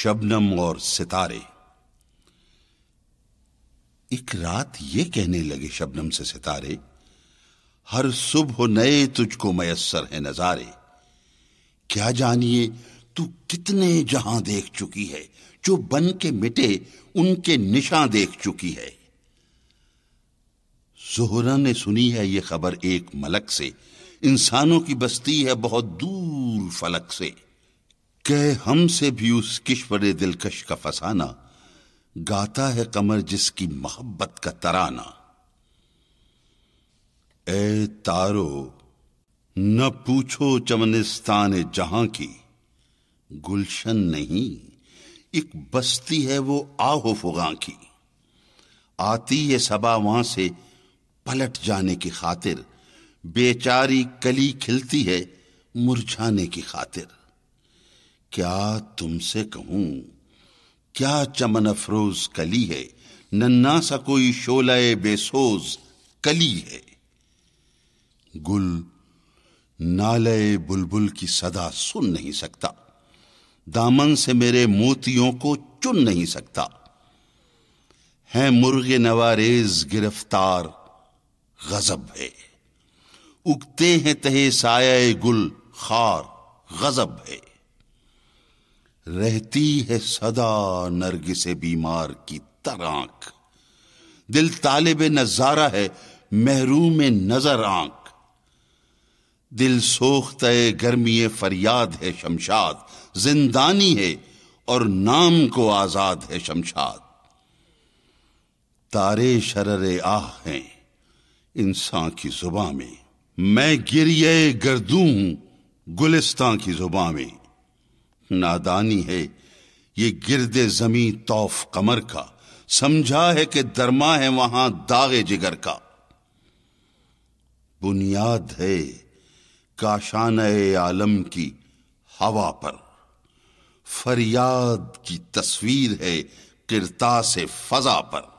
شبنم اور ستارے ایک رات یہ کہنے لگے شبنم سے ستارے ہر صبح نئے تجھ کو میسر ہے نظارے کیا جانیے تو کتنے جہاں دیکھ چکی ہے جو بن کے مٹے ان کے نشاں دیکھ چکی ہے زہرا نے سنی ہے یہ خبر ایک ملک سے انسانوں کی بستی ہے بہت دور فلک سے کہ ہم سے بھی اس کشور دلکش کا فسانہ گاتا ہے قمر جس کی محبت کا ترانہ اے تارو نہ پوچھو چمنستان جہاں کی گلشن نہیں ایک بستی ہے وہ آہو فغاں کی آتی ہے سبا وہاں سے پلٹ جانے کی خاطر بیچاری کلی کھلتی ہے مرجھانے کی خاطر کیا تم سے کہوں کیا چمن افروز کلی ہے ننا سا کوئی شولہ بے سوز کلی ہے گل نالے بلبل کی صدا سن نہیں سکتا دامن سے میرے موتیوں کو چن نہیں سکتا ہے مرغ نواریز گرفتار غزب ہے اگتے ہیں تہے سایہ گل خار غزب ہے رہتی ہے صدا نرگس بیمار کی ترانک دل طالب نظارہ ہے محروم نظر آنکھ دل سوخت گرمی فریاد ہے شمشاد زندانی ہے اور نام کو آزاد ہے شمشاد تارے شرر آہ ہیں انسان کی زباں میں میں گریے گردوں گلستان کی زباں میں نادانی ہے یہ گرد زمیں توف کمر کا سمجھا ہے کہ درما ہے وہاں داغ جگر کا بنیاد ہے کاشان عالم کی ہوا پر فریاد کی تصویر ہے کرتا سے فضا پر